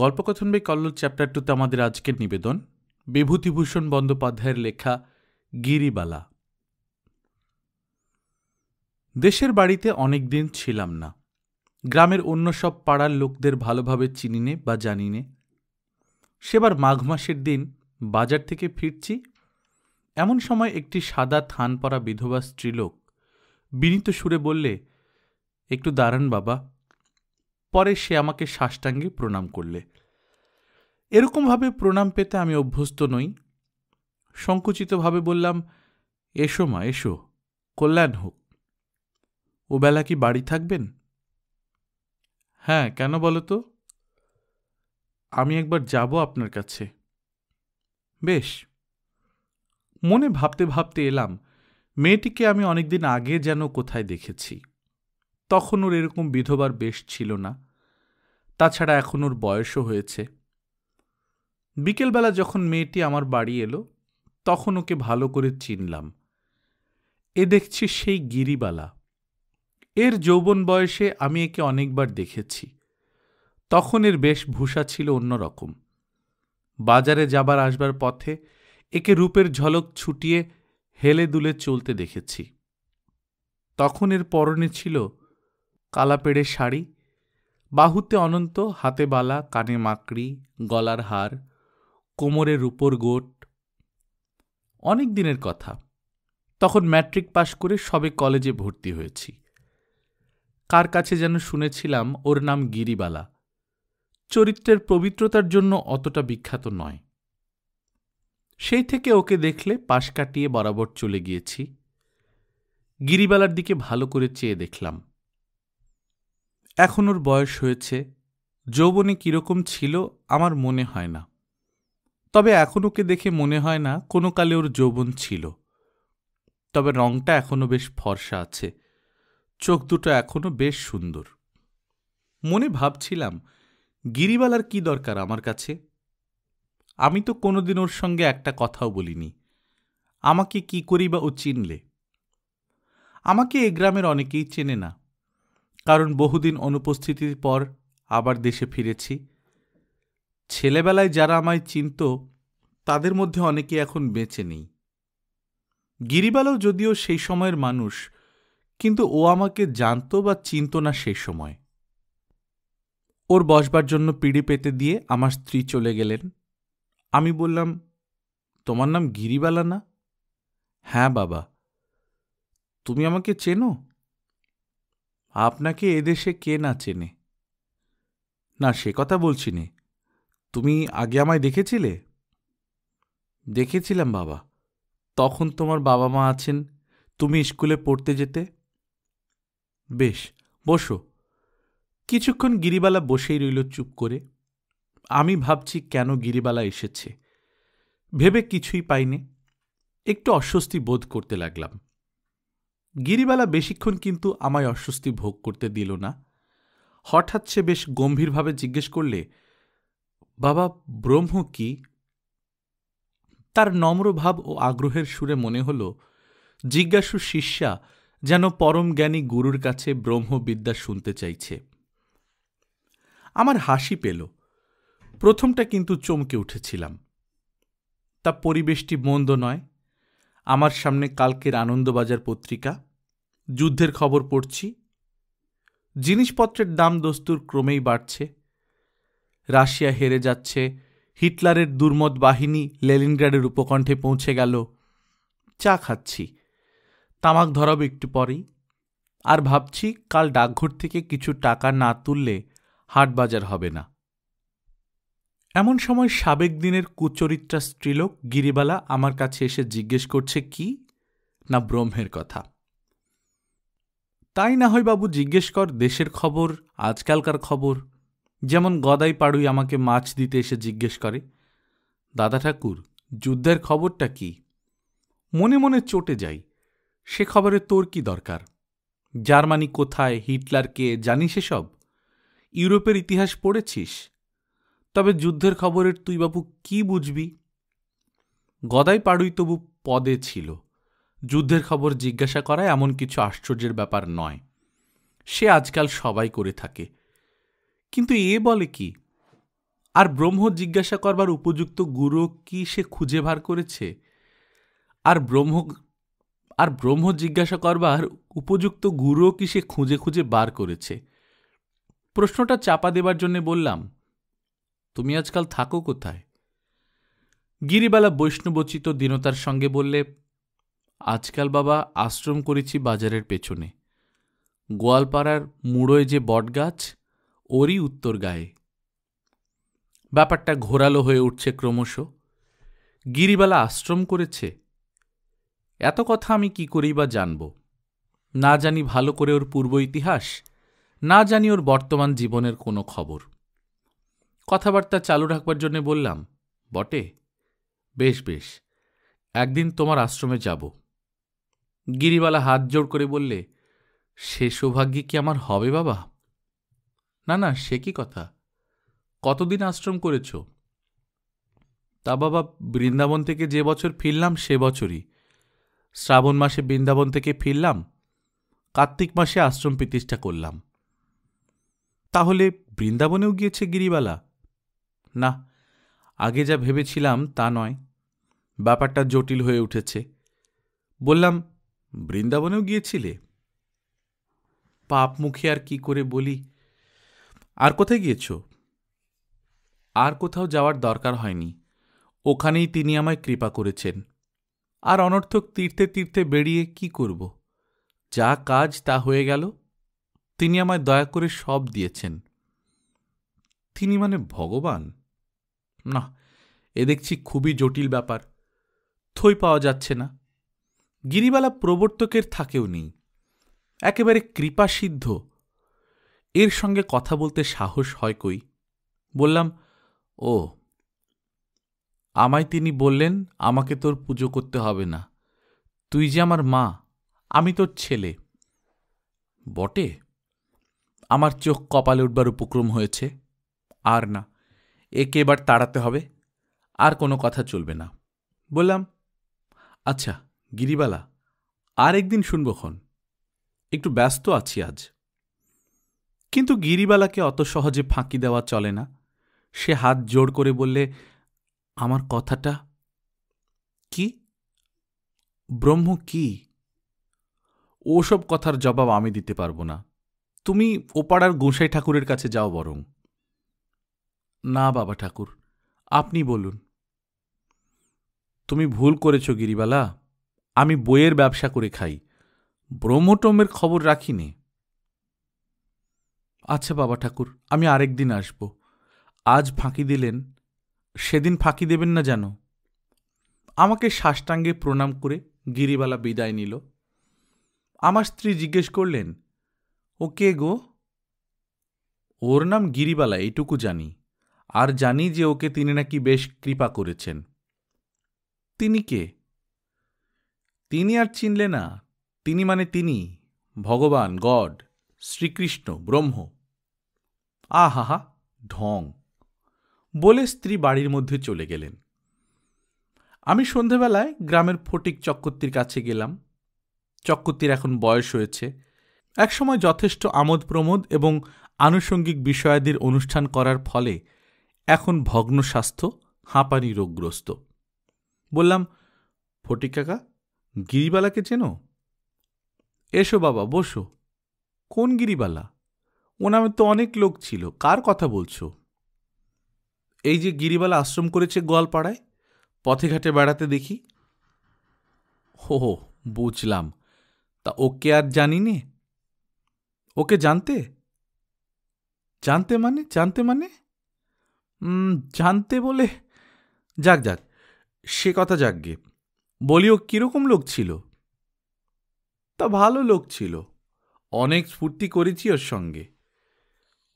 গল্পকথন বে কল্ল চ্যাপ্টার টুতে আমাদের আজকের নিবেদন বিভূতিভূষণ বন্দ্যোপাধ্যায়ের লেখা গিরিবালা দেশের বাড়িতে অনেক দিন ছিলাম না গ্রামের অন্য সব পাড়ার লোকদের ভালোভাবে চিনিনে বা জানিনে সেবার মাঘ মাসের দিন বাজার থেকে ফিরছি এমন সময় একটি সাদা থান পরা বিধবা স্ত্রীলোক বিনীত সুরে বললে একটু দাঁড়ান বাবা পরে সে আমাকে সাষ্টাঙ্গে প্রণাম করলে এরকমভাবে প্রণাম পেতে আমি অভ্যস্ত নই সংকুচিতভাবে বললাম এসো মা এসো কল্যাণ হোক ওবেলা কি বাড়ি থাকবেন হ্যাঁ কেন বলো তো আমি একবার যাব আপনার কাছে বেশ মনে ভাবতে ভাবতে এলাম মেয়েটিকে আমি অনেকদিন আগে যেন কোথায় দেখেছি তখন ওর এরকম বিধবার বেশ ছিল না তাছাড়া এখন ওর বয়সও হয়েছে বিকেলবেলা যখন মেয়েটি আমার বাড়ি এলো তখন ওকে ভালো করে চিনলাম এ দেখছি সেই গিরিবালা এর যৌবন বয়সে আমি একে অনেকবার দেখেছি তখন এর ভূষা ছিল অন্যরকম বাজারে যাবার আসবার পথে একে রূপের ঝলক ছুটিয়ে হেলে দুলে চলতে দেখেছি তখন এর পরনে ছিল কালাপেড়ের শাড়ি বাহুতে অনন্ত হাতে বালা কানে মাকড়ি গলার হার কোমরে উপর গোট অনেক দিনের কথা তখন ম্যাট্রিক পাশ করে সবে কলেজে ভর্তি হয়েছি কার কাছে যেন শুনেছিলাম ওর নাম গিরিবালা চরিত্রের পবিত্রতার জন্য অতটা বিখ্যাত নয় সেই থেকে ওকে দেখলে পাশ কাটিয়ে বরাবর চলে গিয়েছি গিরিবালার দিকে ভালো করে চেয়ে দেখলাম এখন ওর বয়স হয়েছে যৌবনে কীরকম ছিল আমার মনে হয় না তবে এখন ওকে দেখে মনে হয় না কোনো কালে ওর যৌবন ছিল তবে রঙটা এখনও বেশ ফর্সা আছে চোখ দুটো এখনও বেশ সুন্দর মনে ভাবছিলাম গিরিবালার কি দরকার আমার কাছে আমি তো কোনোদিন ওর সঙ্গে একটা কথাও বলিনি আমাকে কি করি বা ও চিনলে আমাকে এ গ্রামের অনেকেই চেনে না কারণ বহুদিন অনুপস্থিতির পর আবার দেশে ফিরেছি ছেলেবেলায় যারা আমায় চিনত তাদের মধ্যে অনেকে এখন বেঁচে নেই গিরিবালাও যদিও সেই সময়ের মানুষ কিন্তু ও আমাকে জানত বা চিনত না সেই সময় ওর বসবার জন্য পিড়ি পেতে দিয়ে আমার স্ত্রী চলে গেলেন আমি বললাম তোমার নাম গিরিবালা না হ্যাঁ বাবা তুমি আমাকে চেনো আপনাকে এদেশে কে না চেনে না সে কথা বলছি নে তুমি আগে আমায় দেখেছিলে দেখেছিলাম বাবা তখন তোমার বাবা মা আছেন তুমি স্কুলে পড়তে যেতে বেশ বসো কিছুক্ষণ গিরিবালা বসেই রইল চুপ করে আমি ভাবছি কেন গিরিবালা এসেছে ভেবে কিছুই পাইনি একটু অস্বস্তি বোধ করতে লাগলাম গিরিবালা বেশিক্ষণ কিন্তু আমায় অস্বস্তি ভোগ করতে দিল না হঠাৎ সে বেশ গম্ভীরভাবে জিজ্ঞেস করলে বাবা ব্রহ্ম কি তার নম্রভাব ও আগ্রহের সুরে মনে হল জিজ্ঞাসু শিষ্যা যেন পরম জ্ঞানী গুরুর কাছে ব্রহ্মবিদ্যা শুনতে চাইছে আমার হাসি পেল প্রথমটা কিন্তু চমকে উঠেছিলাম তা পরিবেশটি মন্দ নয় আমার সামনে কালকের আনন্দবাজার পত্রিকা যুদ্ধের খবর পড়ছি জিনিসপত্রের দাম দস্তুর ক্রমেই বাড়ছে রাশিয়া হেরে যাচ্ছে হিটলারের দুর্মদ বাহিনী লেলিনগ্রাডের উপকণ্ঠে পৌঁছে গেল চা খাচ্ছি তামাক ধরাবে একটু পরেই আর ভাবছি কাল ডাকঘর থেকে কিছু টাকা না তুললে হাট বাজার হবে না এমন সময় সাবেক দিনের কুচরিত্রা স্ত্রীলোক গিরিবালা আমার কাছে এসে জিজ্ঞেস করছে কি না ব্রহ্মের কথা তাই না হয় বাবু জিজ্ঞেস কর দেশের খবর আজকালকার খবর যেমন গদাই পাড়ুই আমাকে মাছ দিতে এসে জিজ্ঞেস করে দাদা ঠাকুর যুদ্ধের খবরটা কি মনে মনে চটে যাই সে খবরে তোর কি দরকার জার্মানি কোথায় হিটলার কে জানিস এসব ইউরোপের ইতিহাস পড়েছিস তবে যুদ্ধের খবরের তুই বাবু কি বুঝবি গদাই পাড়ুই তবু পদে ছিল যুদ্ধের খবর জিজ্ঞাসা করা এমন কিছু আশ্চর্যের ব্যাপার নয় সে আজকাল সবাই করে থাকে কিন্তু এ বলে কি আর ব্রহ্ম জিজ্ঞাসা করবার উপযুক্ত গুরু কি সে খুঁজে বার করেছে আর ব্রহ্ম আর ব্রহ্ম জিজ্ঞাসা করবার উপযুক্ত গুরুও কি সে খুঁজে খুঁজে বার করেছে প্রশ্নটা চাপা দেবার জন্যে বললাম তুমি আজকাল থাকো কোথায় গিরিবালা বৈষ্ণবচিত দীনতার সঙ্গে বললে আজকাল বাবা আশ্রম করেছি বাজারের পেছনে গোয়ালপাড়ার মুড়োয় যে বটগাছ ওরই উত্তর গায়ে ব্যাপারটা ঘোরালো হয়ে উঠছে ক্রমশ গিরিবালা আশ্রম করেছে এত কথা আমি কি করেই বা জানব না জানি ভালো করে ওর পূর্ব ইতিহাস না জানি ওর বর্তমান জীবনের কোনো খবর কথাবার্তা চালু রাখবার জন্যে বললাম বটে বেশ বেশ একদিন তোমার আশ্রমে যাব গিরিবালা হাত জোড় করে বললে সে সৌভাগ্যে কি আমার হবে বাবা না না সে কি কথা কতদিন আশ্রম করেছ তা বাবা বৃন্দাবন থেকে যে বছর ফিরলাম সে বছরই শ্রাবণ মাসে বৃন্দাবন থেকে ফিরলাম কার্তিক মাসে আশ্রম প্রতিষ্ঠা করলাম তাহলে বৃন্দাবনেও গিয়েছে গিরিবালা না আগে যা ভেবেছিলাম তা নয় ব্যাপারটা জটিল হয়ে উঠেছে বললাম বৃন্দাবনেও গিয়েছিলে পাপ মুখে আর কি করে বলি আর কোথায় গিয়েছ আর কোথাও যাওয়ার দরকার হয়নি ওখানেই তিনি আমায় কৃপা করেছেন আর অনর্থক তীর্থে তীর্থে বেরিয়ে কি করব যা কাজ তা হয়ে গেল তিনি আমায় দয়া করে সব দিয়েছেন তিনি মানে ভগবান না এ দেখছি খুবই জটিল ব্যাপার থই পাওয়া যাচ্ছে না গিরিবালা প্রবর্তকের থাকেও নেই একেবারে কৃপাসিদ্ধ এর সঙ্গে কথা বলতে সাহস হয় কই বললাম ও আমায় তিনি বললেন আমাকে তোর পুজো করতে হবে না তুই যে আমার মা আমি তোর ছেলে বটে আমার চোখ কপালে উঠবার উপক্রম হয়েছে আর না একে এবার তাড়াতে হবে আর কোনো কথা চলবে না বললাম আচ্ছা গিরিবালা আর একদিন শুনবক্ষণ একটু ব্যস্ত আছি আজ কিন্তু গিরিবালাকে অত সহজে ফাঁকি দেওয়া চলে না সে হাত জোর করে বললে আমার কথাটা কি ব্রহ্ম কি ওসব কথার জবাব আমি দিতে পারবো না তুমি ওপাড়ার গোসাই ঠাকুরের কাছে যাও বরং না বাবা ঠাকুর আপনি বলুন তুমি ভুল করেছ গিরিবালা আমি বইয়ের ব্যবসা করে খাই ব্রহ্মটমের খবর রাখি নে আচ্ছা বাবা ঠাকুর আমি আরেক দিন আসব আজ ফাঁকি দিলেন সেদিন ফাঁকি দেবেন না যেন আমাকে সাষ্টাঙ্গে প্রণাম করে গিরিবালা বিদায় নিল আমার স্ত্রী জিজ্ঞেস করলেন ও কে গো ওর নাম গিরিবালা এইটুকু জানি আর জানি যে ওকে তিনি নাকি বেশ কৃপা করেছেন তিনি কে তিনি আর চিনলে না তিনি মানে তিনি ভগবান গড শ্রীকৃষ্ণ ব্রহ্ম আহাহা ঢং বলে স্ত্রী বাড়ির মধ্যে চলে গেলেন আমি সন্ধেবেলায় গ্রামের ফটিক চক্রবর্তীর কাছে গেলাম চক্রবর্তীর এখন বয়স হয়েছে একসময় যথেষ্ট আমোদ প্রমোদ এবং আনুষঙ্গিক বিষয়াদির অনুষ্ঠান করার ফলে এখন ভগ্ন স্বাস্থ্য হাঁপানি রোগগ্রস্ত বললাম ফটিক কাকা গিরিবালাকে চেনো এসো বাবা বসো কোন গিরিবালা ও নামে তো অনেক লোক ছিল কার কথা বলছো এই যে গিরিবালা আশ্রম করেছে গোয়ালপাড়ায় পথে ঘাটে বেড়াতে দেখি হো বুঝলাম তা ওকে আর জানি নে ওকে জানতে জানতে মানে জানতে মানে জানতে বলে যাক যাক সে কথা যাক গে বলি ও কীরকম লোক ছিল তা ভালো লোক ছিল অনেক স্ফূর্তি করেছি ওর সঙ্গে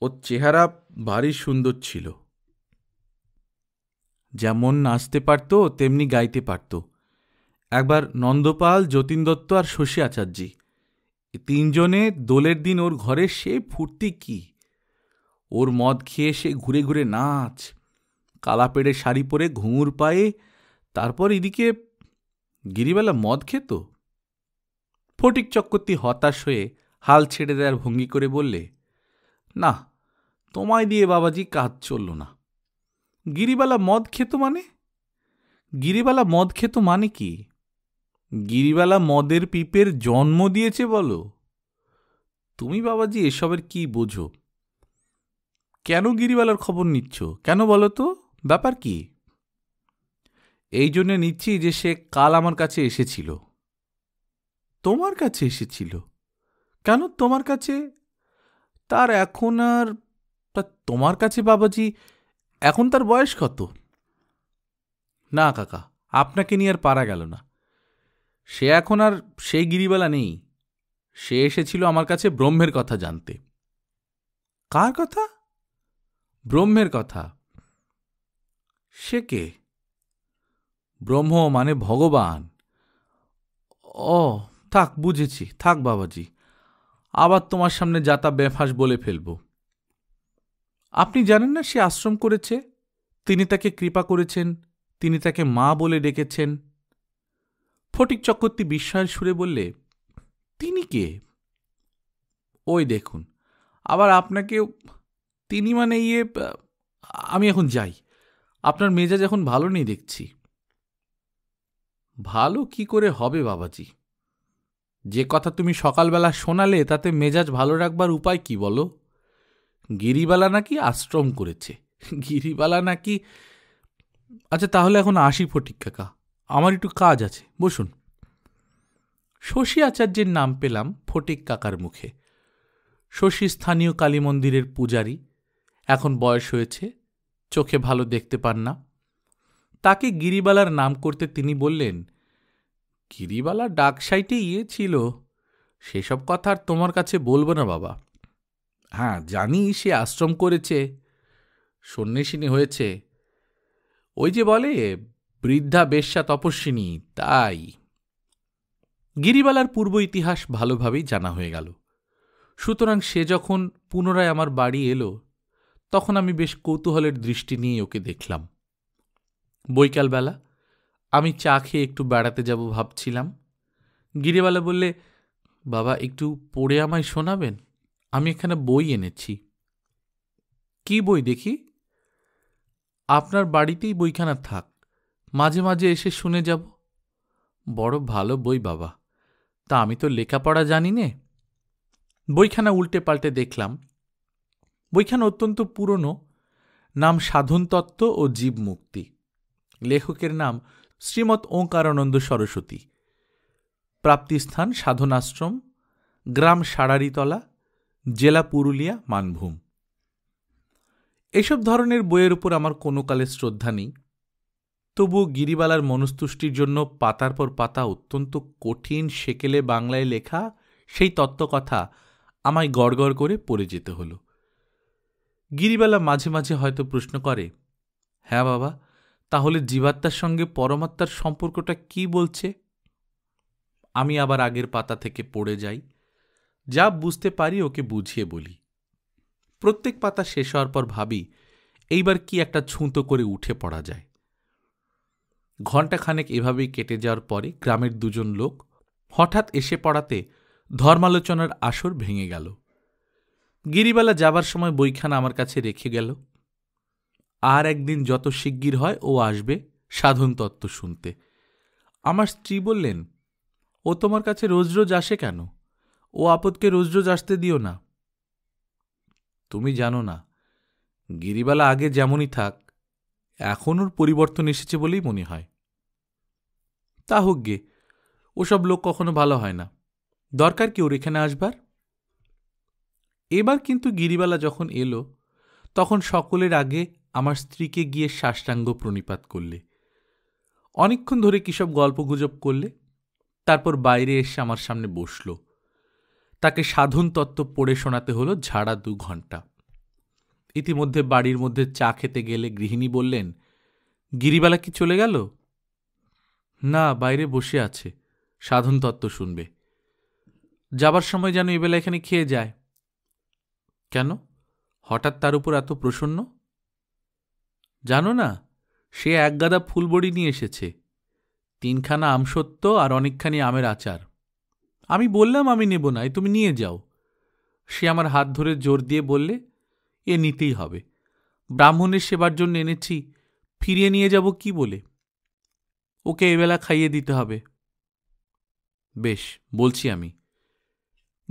ওর চেহারা ভারী সুন্দর ছিল যেমন নাচতে পারত তেমনি গাইতে পারত একবার নন্দপাল যতীন দত্ত আর শশী আচার্যি তিনজনে দোলের দিন ওর ঘরে সে ফুর্তি কি ওর মদ খেয়ে সে ঘুরে ঘুরে নাচ কালাপেড়ে শাড়ি পরে ঘুঙুর পায়ে তারপর এদিকে গিরিবালা মদ খেত ফটিক চক্রতি হতাশ হয়ে হাল ছেড়ে দেওয়ার ভঙ্গি করে বললে না তোমায় দিয়ে বাবাজি কাজ চলল না গিরিবালা মদ খেত মানে গিরিবালা মদ খেত মানে কি গিরিবালা মদের পিপের জন্ম দিয়েছে বলো তুমি বাবাজি এসবের কি বোঝো কেন গিরিবালার খবর নিচ্ছ কেন বলো তো ব্যাপার কি এই জন্যে নিচ্ছি যে সে কাল আমার কাছে এসেছিল তোমার কাছে এসেছিল কেন তোমার কাছে তার এখন আর তোমার কাছে বাবাজি এখন তার বয়স কত না কাকা আপনাকে নিয়ে আর পারা গেল না সে এখন আর সেই গিরিবেলা নেই সে এসেছিল আমার কাছে ব্রহ্মের কথা জানতে কার কথা ব্রহ্মের কথা সে কে ব্রহ্ম মানে ভগবান ও থাক বুঝেছি থাক বাবাজি আবার তোমার সামনে যাতা বেফাস বলে ফেলব আপনি জানেন না সে আশ্রম করেছে তিনি তাকে কৃপা করেছেন তিনি তাকে মা বলে ডেকেছেন ফটিক চক্রবর্তী বিস্ময়ের সুরে বললে তিনি কে ওই দেখুন আবার আপনাকে তিনি মানে ইয়ে আমি এখন যাই আপনার মেজাজ এখন ভালো নেই দেখছি ভালো কি করে হবে বাবাজি যে কথা তুমি সকালবেলা শোনালে তাতে মেজাজ ভালো রাখবার উপায় কি বলো গিরিবালা নাকি আশ্রম করেছে গিরিবালা নাকি আচ্ছা তাহলে এখন আসি ফটিক কাকা আমার একটু কাজ আছে বসুন শশী আচার্যের নাম পেলাম ফটিক কাকার মুখে শশী স্থানীয় কালী মন্দিরের পূজারী এখন বয়স হয়েছে চোখে ভালো দেখতে পান না তাকে গিরিবালার নাম করতে তিনি বললেন গিরিবালা ডাকসাইটে ইয়ে ছিল সেসব কথা আর তোমার কাছে বলবো না বাবা হ্যাঁ জানি সে আশ্রম করেছে সন্ন্যাসিনী হয়েছে ওই যে বলে বৃদ্ধা বেশ্যা তপস্বিনী তাই গিরিবালার পূর্ব ইতিহাস ভালোভাবেই জানা হয়ে গেল সুতরাং সে যখন পুনরায় আমার বাড়ি এলো তখন আমি বেশ কৌতূহলের দৃষ্টি নিয়ে ওকে দেখলাম বৈকালবেলা আমি চা খেয়ে একটু বেড়াতে যাব ভাবছিলাম গিরিবালা বললে বাবা একটু পড়ে আমায় শোনাবেন আমি এখানে বই এনেছি কি বই দেখি আপনার বাড়িতেই বইখানা থাক মাঝে মাঝে এসে শুনে যাব বড় ভালো বই বাবা তা আমি তো লেখাপড়া জানি নে বইখানা উল্টে পাল্টে দেখলাম বইখানা অত্যন্ত পুরনো নাম সাধনতত্ত্ব ও জীবমুক্তি লেখকের নাম শ্রীমৎ ওঙ্কারানন্দ সরস্বতী প্রাপ্তিস্থান সাধনাশ্রম গ্রাম সাড়ারিতলা জেলা পুরুলিয়া মানভূম এসব ধরনের বইয়ের উপর আমার কোনো কালে শ্রদ্ধা নেই তবুও গিরিবালার মনস্তুষ্টির জন্য পাতার পর পাতা অত্যন্ত কঠিন সেকেলে বাংলায় লেখা সেই তত্ত্বকথা আমায় গড়গড় করে পড়ে যেতে হলো গিরিবালা মাঝে মাঝে হয়তো প্রশ্ন করে হ্যাঁ বাবা তাহলে জীবাত্মার সঙ্গে পরমাত্মার সম্পর্কটা কি বলছে আমি আবার আগের পাতা থেকে পড়ে যাই যা বুঝতে পারি ওকে বুঝিয়ে বলি প্রত্যেক পাতা শেষ হওয়ার পর ভাবি এইবার কি একটা ছুঁতো করে উঠে পড়া যায় ঘণ্টাখানেক এভাবেই কেটে যাওয়ার পরে গ্রামের দুজন লোক হঠাৎ এসে পড়াতে ধর্মালোচনার আসর ভেঙে গেল গিরিবালা যাবার সময় বইখানা আমার কাছে রেখে গেল আর একদিন যত শিগগির হয় ও আসবে সাধন তত্ত্ব শুনতে আমার স্ত্রী বললেন ও তোমার কাছে রোজ রোজ আসে কেন ও আপদকে রোজ রোজ আসতে দিও না তুমি জানো না গিরিবালা আগে যেমনই থাক এখন ওর পরিবর্তন এসেছে বলেই মনে হয় তা হোক গে ওসব লোক কখনো ভালো হয় না দরকার কি ওর এখানে আসবার এবার কিন্তু গিরিবালা যখন এলো তখন সকলের আগে আমার স্ত্রীকে গিয়ে সাষ্টাঙ্গ প্রণিপাত করলে অনেকক্ষণ ধরে কিসব গল্পগুজব করলে তারপর বাইরে এসে আমার সামনে বসল তাকে সাধন তত্ত্ব পড়ে শোনাতে হলো ঝাড়া দু ঘন্টা ইতিমধ্যে বাড়ির মধ্যে চা খেতে গেলে গৃহিণী বললেন গিরিবালা কি চলে গেল না বাইরে বসে আছে সাধন তত্ত্ব শুনবে যাবার সময় যেন এবেলা এখানে খেয়ে যায় কেন হঠাৎ তার উপর এত প্রসন্ন জানো না সে একগাদা ফুলবড়ি নিয়ে এসেছে তিনখানা আমসত্ব আর অনেকখানি আমের আচার আমি বললাম আমি নেব না তুমি নিয়ে যাও সে আমার হাত ধরে জোর দিয়ে বললে এ নিতেই হবে ব্রাহ্মণের সেবার জন্য এনেছি ফিরিয়ে নিয়ে যাব কি বলে ওকে এবেলা খাইয়ে দিতে হবে বেশ বলছি আমি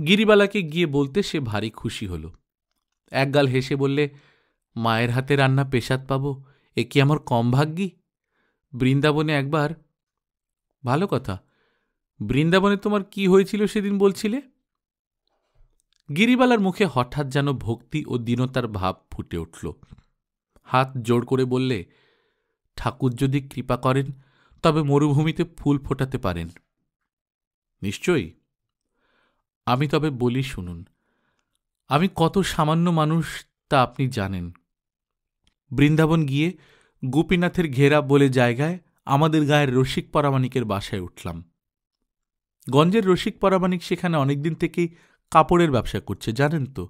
গিরিবালাকে গিয়ে বলতে সে ভারী খুশি হল একগাল হেসে বললে মায়ের হাতে রান্না পেশাদ পাব এ কি আমার কম ভাগ্যি বৃন্দাবনে একবার ভালো কথা বৃন্দাবনে তোমার কি হয়েছিল সেদিন বলছিলে গিরিবালার মুখে হঠাৎ যেন ভক্তি ও দীনতার ভাব ফুটে উঠল হাত জোর করে বললে ঠাকুর যদি কৃপা করেন তবে মরুভূমিতে ফুল ফোটাতে পারেন নিশ্চয়ই আমি তবে বলি শুনুন আমি কত সামান্য মানুষ তা আপনি জানেন বৃন্দাবন গিয়ে গোপীনাথের ঘেরা বলে জায়গায় আমাদের গায়ের রসিক পরামানিকের বাসায় উঠলাম গঞ্জের রসিক পরামানিক সেখানে অনেকদিন থেকেই কাপড়ের ব্যবসা করছে জানেন তো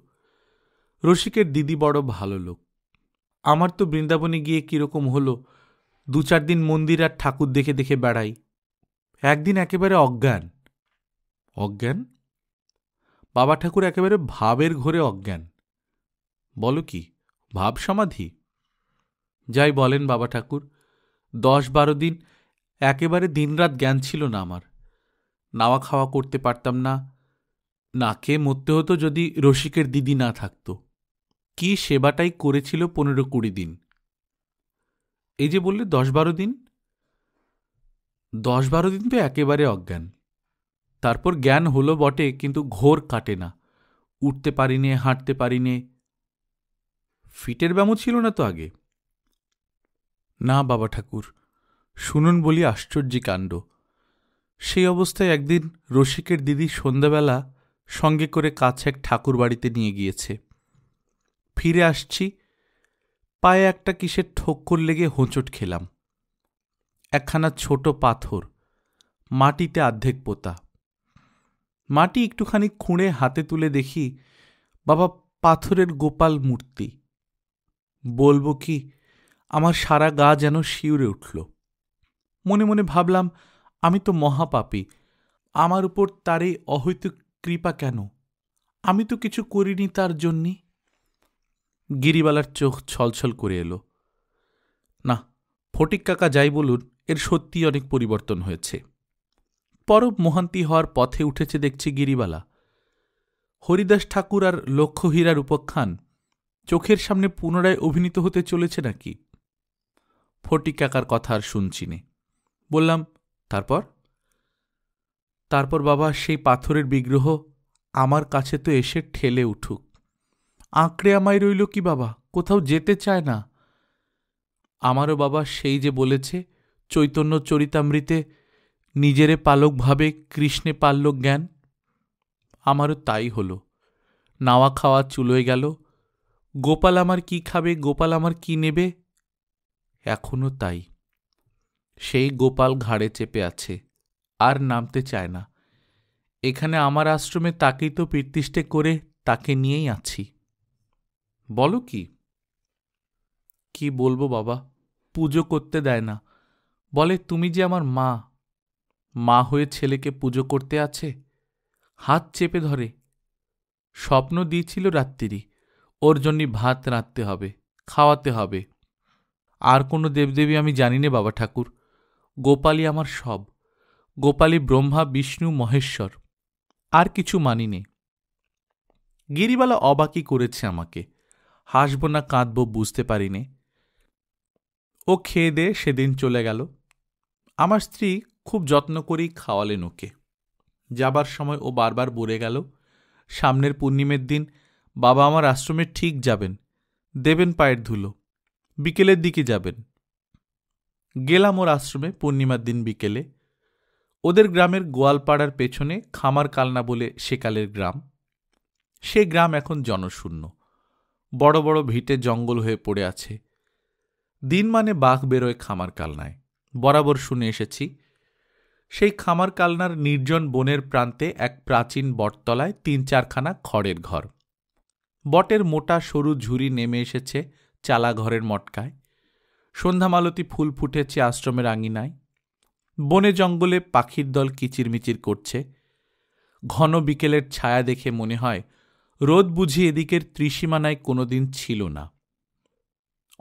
রসিকের দিদি বড় ভালো লোক আমার তো বৃন্দাবনে গিয়ে কীরকম হলো দু চার দিন মন্দির আর ঠাকুর দেখে দেখে বেড়াই একদিন একেবারে অজ্ঞান অজ্ঞান বাবা ঠাকুর একেবারে ভাবের ঘরে অজ্ঞান বলো কি ভাব সমাধি যাই বলেন বাবা ঠাকুর দশ বারো দিন একেবারে দিনরাত জ্ঞান ছিল না আমার নাওয়া খাওয়া করতে পারতাম না না কে মরতে হতো যদি রসিকের দিদি না থাকত কি সেবাটাই করেছিল পনেরো কুড়ি দিন এই যে বললে দশ বারো দিন দশ বারো দিন তো একেবারে অজ্ঞান তারপর জ্ঞান হলো বটে কিন্তু ঘোর কাটে না উঠতে পারিনে হাঁটতে পারিনে ফিটের ব্যামো ছিল না তো আগে না বাবা ঠাকুর শুনুন বলি আশ্চর্য কাণ্ড সেই অবস্থায় একদিন রসিকের দিদি সন্ধ্যাবেলা সঙ্গে করে কাছে এক ঠাকুর বাড়িতে নিয়ে গিয়েছে ফিরে আসছি পায়ে একটা কিসের ঠোক্কর লেগে হোঁচট খেলাম একখানা ছোট পাথর মাটিতে আর্ধেক পোতা মাটি একটুখানি খুঁড়ে হাতে তুলে দেখি বাবা পাথরের গোপাল মূর্তি বলবো কি আমার সারা গা যেন শিউরে উঠল মনে মনে ভাবলাম আমি তো মহাপাপী আমার উপর তার এই অহৈতুক কৃপা কেন আমি তো কিছু করিনি তার জন্যে গিরিবালার চোখ ছলছল করে এলো না ফটিক কাকা যাই বলুন এর সত্যি অনেক পরিবর্তন হয়েছে পরব মহান্তি হওয়ার পথে উঠেছে দেখছি গিরিবালা হরিদাস ঠাকুর আর লক্ষ্যহীরার উপখ্যান চোখের সামনে পুনরায় অভিনীত হতে চলেছে নাকি ফটি কাকার কথা আর শুনছি নে বললাম তারপর তারপর বাবা সেই পাথরের বিগ্রহ আমার কাছে তো এসে ঠেলে উঠুক আঁকড়ে আমায় রইল কি বাবা কোথাও যেতে চায় না আমারও বাবা সেই যে বলেছে চৈতন্য চরিতামৃতে নিজেরে পালকভাবে কৃষ্ণে পাল্য জ্ঞান আমারও তাই হল নাওয়া খাওয়া চুলোয় গেল গোপাল আমার কি খাবে গোপাল আমার কি নেবে এখনও তাই সেই গোপাল ঘাড়ে চেপে আছে আর নামতে চায় না এখানে আমার আশ্রমে তাকেই তো পিতৃষ্টে করে তাকে নিয়েই আছি বলো কি কি বলবো বাবা পুজো করতে দেয় না বলে তুমি যে আমার মা মা হয়ে ছেলেকে পুজো করতে আছে হাত চেপে ধরে স্বপ্ন দিয়েছিল রাত্রিরি ওর জন্যই ভাত রাঁধতে হবে খাওয়াতে হবে আর কোনো দেবদেবী আমি জানি নে বাবা ঠাকুর গোপালই আমার সব গোপালই ব্রহ্মা বিষ্ণু মহেশ্বর আর কিছু মানি নে গিরিবালা অবাকি করেছে আমাকে হাসব না কাঁদব বুঝতে পারিনে ও খেয়ে দে সেদিন চলে গেল আমার স্ত্রী খুব যত্ন করেই খাওয়ালেন ওকে যাবার সময় ও বারবার বলে গেল সামনের পূর্ণিমের দিন বাবা আমার আশ্রমে ঠিক যাবেন দেবেন পায়ের ধুলো বিকেলের দিকে যাবেন গেলাম ওর আশ্রমে পূর্ণিমার দিন বিকেলে ওদের গ্রামের গোয়ালপাড়ার পেছনে খামার কালনা বলে সেকালের গ্রাম সে গ্রাম এখন জনশূন্য বড় বড় ভিটে জঙ্গল হয়ে পড়ে আছে দিন মানে বাঘ বেরোয় খামার কালনায় বরাবর শুনে এসেছি সেই খামার কালনার নির্জন বনের প্রান্তে এক প্রাচীন বটতলায় তিন চারখানা খড়ের ঘর বটের মোটা সরু ঝুড়ি নেমে এসেছে চালা ঘরের মটকায় সন্ধ্যামালতী ফুল ফুটেছে আশ্রমের আঙিনায় বনে জঙ্গলে পাখির দল কিচিরমিচির করছে ঘন বিকেলের ছায়া দেখে মনে হয় রোদ বুঝি এদিকের ত্রিসীমানায় কোনোদিন ছিল না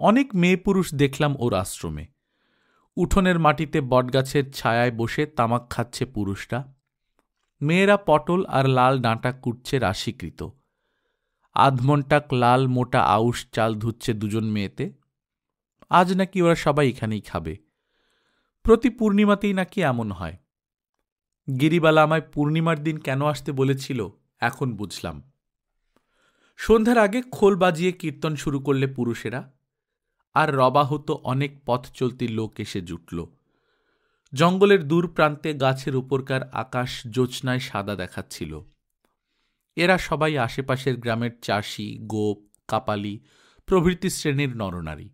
অনেক মেয়ে পুরুষ দেখলাম ওর আশ্রমে উঠোনের মাটিতে বটগাছের ছায়ায় বসে তামাক খাচ্ছে পুরুষরা মেয়েরা পটল আর লাল ডাঁটা কুটছে রাশিকৃত আধমনটাক লাল মোটা আউশ চাল ধুচ্ছে দুজন মেয়েতে আজ নাকি ওরা সবাই এখানেই খাবে প্রতি পূর্ণিমাতেই নাকি এমন হয় গিরিবালা আমায় পূর্ণিমার দিন কেন আসতে বলেছিল এখন বুঝলাম সন্ধ্যার আগে খোল বাজিয়ে কীর্তন শুরু করলে পুরুষেরা আর রবাহত অনেক পথ চলতি লোক এসে জুটল জঙ্গলের দূর প্রান্তে গাছের উপরকার আকাশ জোৎস্নায় সাদা দেখাচ্ছিল এরা সবাই আশেপাশের গ্রামের চাষি গোপ কাপালি প্রভৃতি শ্রেণীর নরনারী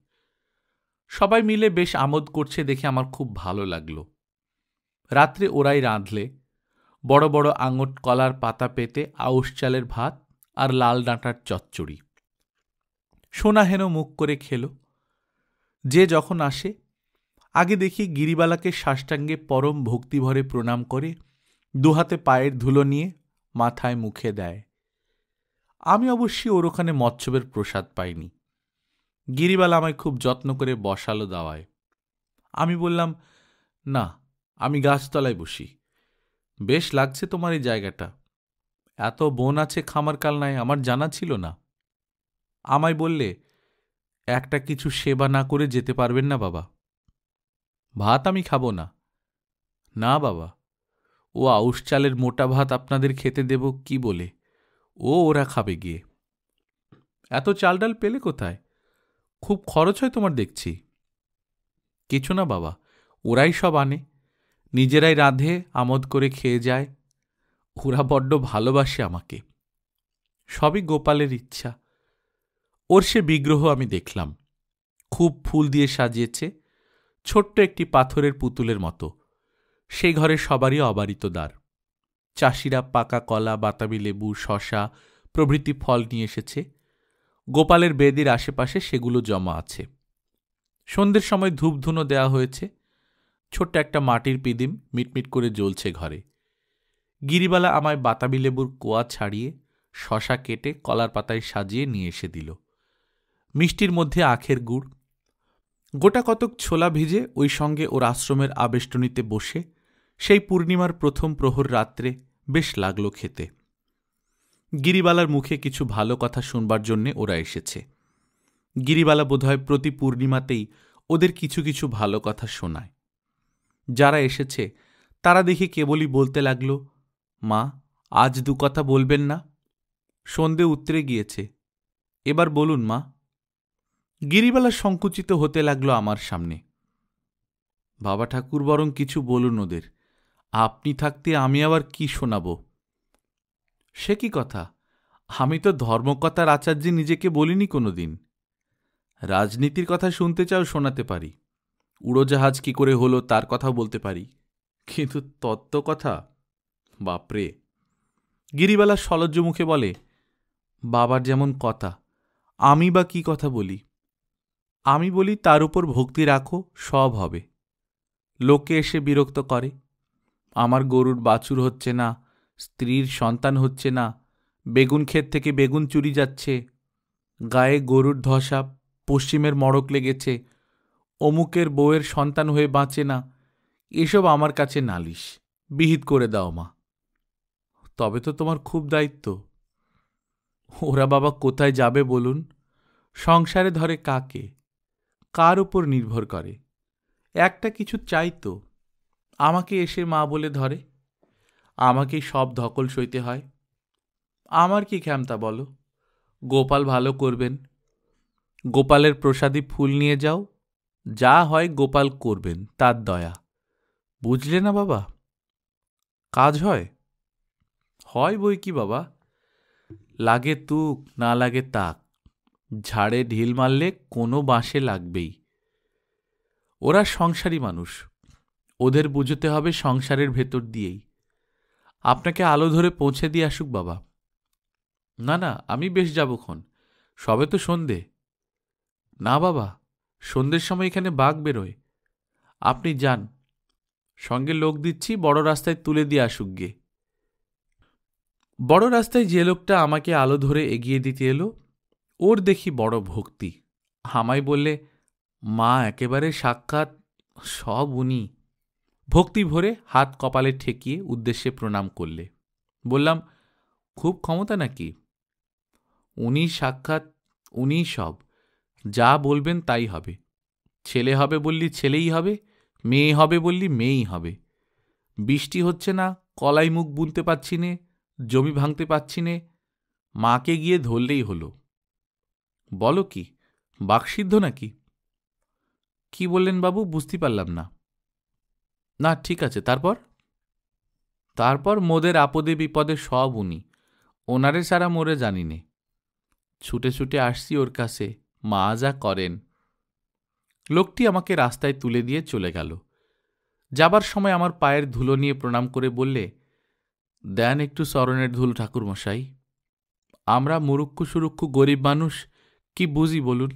সবাই মিলে বেশ আমোদ করছে দেখে আমার খুব ভালো লাগলো রাত্রে ওরাই রাঁধলে বড় বড় আঙট কলার পাতা পেতে আউশ চালের ভাত আর লাল ডাঁটার চচ্চড়ি হেন মুখ করে খেল যে যখন আসে আগে দেখি গিরিবালাকে সাষ্টাঙ্গে পরম ভক্তিভরে প্রণাম করে দুহাতে পায়ের ধুলো নিয়ে মাথায় মুখে দেয় আমি অবশ্যই ওর ওখানে মৎস্যবের প্রসাদ পাইনি গিরিবালা আমায় খুব যত্ন করে বসালো দাওয়ায় আমি বললাম না আমি গাছতলায় বসি বেশ লাগছে তোমার এই জায়গাটা এত বন আছে খামার কালনায় আমার জানা ছিল না আমায় বললে একটা কিছু সেবা না করে যেতে পারবেন না বাবা ভাত আমি খাবো না না বাবা ও আউশ চালের মোটা ভাত আপনাদের খেতে দেব কি বলে ও ওরা খাবে গিয়ে এত চাল ডাল পেলে কোথায় খুব খরচ হয় তোমার দেখছি কিছু না বাবা ওরাই সব আনে নিজেরাই রাঁধে আমোদ করে খেয়ে যায় ওরা বড্ড ভালোবাসে আমাকে সবই গোপালের ইচ্ছা ওর সে বিগ্রহ আমি দেখলাম খুব ফুল দিয়ে সাজিয়েছে ছোট্ট একটি পাথরের পুতুলের মতো সেই ঘরে সবারই অবারিত দ্বার চাষিরা পাকা কলা বাতাবি লেবু শশা প্রভৃতি ফল নিয়ে এসেছে গোপালের বেদির আশেপাশে সেগুলো জমা আছে সন্ধ্যের সময় ধূপধুনো দেয়া হয়েছে ছোট্ট একটা মাটির পিদিম মিটমিট করে জ্বলছে ঘরে গিরিবালা আমায় বাতাবি লেবুর কোয়া ছাড়িয়ে শশা কেটে কলার পাতায় সাজিয়ে নিয়ে এসে দিল মিষ্টির মধ্যে আখের গুড় গোটা কতক ছোলা ভিজে ওই সঙ্গে ওর আশ্রমের আবেষ্টনীতে বসে সেই পূর্ণিমার প্রথম প্রহর রাত্রে বেশ লাগলো খেতে গিরিবালার মুখে কিছু ভালো কথা শুনবার জন্যে ওরা এসেছে গিরিবালা বোধহয় প্রতি পূর্ণিমাতেই ওদের কিছু কিছু ভালো কথা শোনায় যারা এসেছে তারা দেখে কেবলই বলতে লাগল মা আজ দু কথা বলবেন না সন্ধে উতরে গিয়েছে এবার বলুন মা গিরিবালা সংকুচিত হতে লাগলো আমার সামনে বাবা ঠাকুর বরং কিছু বলুন ওদের আপনি থাকতে আমি আবার কি শোনাব সে কি কথা আমি তো ধর্মকথার আচার্যে নিজেকে বলিনি কোনো দিন রাজনীতির কথা শুনতে চাও শোনাতে পারি উড়োজাহাজ কি করে হলো তার কথা বলতে পারি কিন্তু তত্ত্ব কথা বাপরে গিরিবালা সলজ্জ মুখে বলে বাবার যেমন কথা আমি বা কি কথা বলি আমি বলি তার উপর ভক্তি রাখো সব হবে লোকে এসে বিরক্ত করে আমার গরুর বাছুর হচ্ছে না স্ত্রীর সন্তান হচ্ছে না বেগুন ক্ষেত থেকে বেগুন চুরি যাচ্ছে গায়ে গরুর ধসা পশ্চিমের মড়ক লেগেছে অমুকের বউয়ের সন্তান হয়ে বাঁচে না এসব আমার কাছে নালিশ বিহিত করে দাও মা তবে তো তোমার খুব দায়িত্ব ওরা বাবা কোথায় যাবে বলুন সংসারে ধরে কাকে কার উপর নির্ভর করে একটা কিছু চাইতো আমাকে এসে মা বলে ধরে আমাকেই সব ধকল সইতে হয় আমার কি ক্ষমতা বলো গোপাল ভালো করবেন গোপালের প্রসাদী ফুল নিয়ে যাও যা হয় গোপাল করবেন তার দয়া বুঝলে না বাবা কাজ হয় হয় বই কি বাবা লাগে তুক না লাগে তাক ঝাড়ে ঢিল মারলে কোনো বাঁশে লাগবেই ওরা সংসারী মানুষ ওদের বুঝতে হবে সংসারের ভেতর দিয়েই আপনাকে আলো ধরে পৌঁছে দিয়ে আসুক বাবা না না আমি বেশ যাবক্ষণ সবে তো সন্ধে না বাবা সন্ধ্যের সময় এখানে বাঘ বেরোয় আপনি যান সঙ্গে লোক দিচ্ছি বড় রাস্তায় তুলে দিয়ে আসুক গে বড় রাস্তায় যে লোকটা আমাকে আলো ধরে এগিয়ে দিতে এলো ওর দেখি বড় ভক্তি হামাই বললে মা একেবারে সাক্ষাৎ সব উনি ভক্তি ভরে হাত কপালে ঠেকিয়ে উদ্দেশ্যে প্রণাম করলে বললাম খুব ক্ষমতা নাকি উনি সাক্ষাৎ উনি সব যা বলবেন তাই হবে ছেলে হবে বললি ছেলেই হবে মেয়ে হবে বললি মেয়েই হবে বৃষ্টি হচ্ছে না কলাই মুখ বুনতে পাচ্ছি নে জমি ভাঙতে পাচ্ছি নে মাকে গিয়ে ধরলেই হলো বলো কি বাকসিদ্ধ নাকি কি বললেন বাবু বুঝতে পারলাম না না ঠিক আছে তারপর তারপর মোদের আপদে বিপদে সব উনি ওনারে ছাড়া মোরে জানি নে ছুটে ছুটে আসছি ওর কাছে মা যা করেন লোকটি আমাকে রাস্তায় তুলে দিয়ে চলে গেল যাবার সময় আমার পায়ের ধুলো নিয়ে প্রণাম করে বললে দেন একটু স্মরণের ধুল ঠাকুরমশাই আমরা মুরুক্ষু সুরুক্ষু গরিব মানুষ কি বুঝি বলুন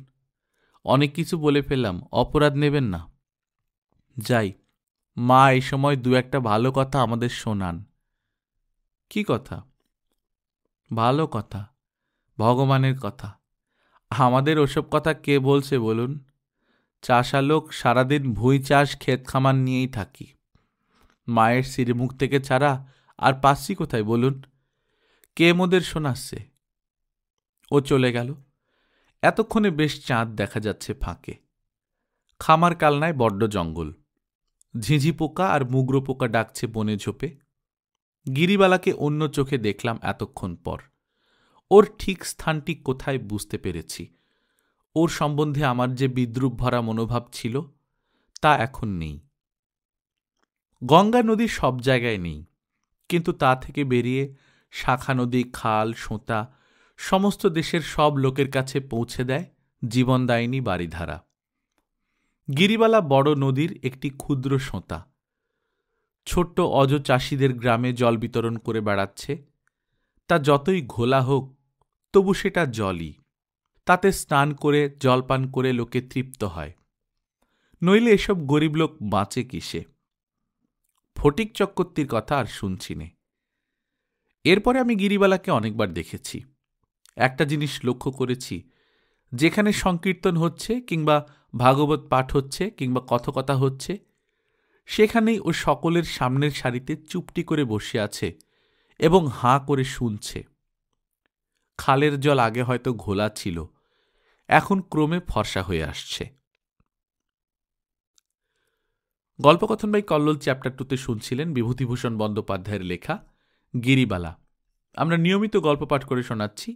অনেক কিছু বলে ফেললাম অপরাধ নেবেন না যাই মা এই সময় দু একটা ভালো কথা আমাদের শোনান কি কথা ভালো কথা ভগবানের কথা আমাদের ওসব কথা কে বলছে বলুন চাষা লোক সারাদিন ভুঁই চাষ ক্ষেত খামার নিয়েই থাকি মায়ের সিরিমুখ থেকে ছাড়া আর পাচ্ছি কোথায় বলুন কে মোদের শোনাচ্ছে ও চলে গেল এতক্ষণে বেশ চাঁদ দেখা যাচ্ছে ফাঁকে খামার কালনায় বড্ড জঙ্গল ঝিঁঝি পোকা আর মুগ্র পোকা ডাকছে বনে ঝোপে গিরিবালাকে অন্য চোখে দেখলাম এতক্ষণ পর ওর ঠিক স্থানটি কোথায় বুঝতে পেরেছি ওর সম্বন্ধে আমার যে বিদ্রুপ ভরা মনোভাব ছিল তা এখন নেই গঙ্গা নদী সব জায়গায় নেই কিন্তু তা থেকে বেরিয়ে শাখা নদী খাল সোঁতা সমস্ত দেশের সব লোকের কাছে পৌঁছে দেয় জীবনদায়িনী বাড়িধারা গিরিবালা বড় নদীর একটি ক্ষুদ্র সোঁতা ছোট্ট অজ চাষিদের গ্রামে জল বিতরণ করে বেড়াচ্ছে তা যতই ঘোলা হোক তবু সেটা জলই তাতে স্নান করে জলপান করে লোকে তৃপ্ত হয় নইলে এসব গরিব লোক বাঁচে কিসে ফটিক চক্রবর্তীর কথা আর শুনছি নে এরপরে আমি গিরিবালাকে অনেকবার দেখেছি একটা জিনিস লক্ষ্য করেছি যেখানে সংকীর্তন হচ্ছে কিংবা ভাগবত পাঠ হচ্ছে কিংবা কথকথা হচ্ছে সেখানেই ও সকলের সামনের সারিতে চুপটি করে বসে আছে এবং হাঁ করে শুনছে খালের জল আগে হয়তো ঘোলা ছিল এখন ক্রমে ফর্সা হয়ে আসছে গল্পকথন কল্লোল চ্যাপ্টার টুতে শুনছিলেন বিভূতিভূষণ বন্দ্যোপাধ্যায়ের লেখা গিরিবালা আমরা নিয়মিত গল্প পাঠ করে শোনাচ্ছি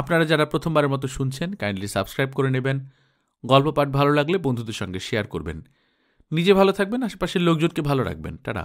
আপনারা যারা প্রথমবারের মতো শুনছেন কাইন্ডলি সাবস্ক্রাইব করে নেবেন গল্প পাঠ ভালো লাগলে বন্ধুদের সঙ্গে শেয়ার করবেন নিজে ভালো থাকবেন আশেপাশের লোকজনকে ভালো রাখবেন টাটা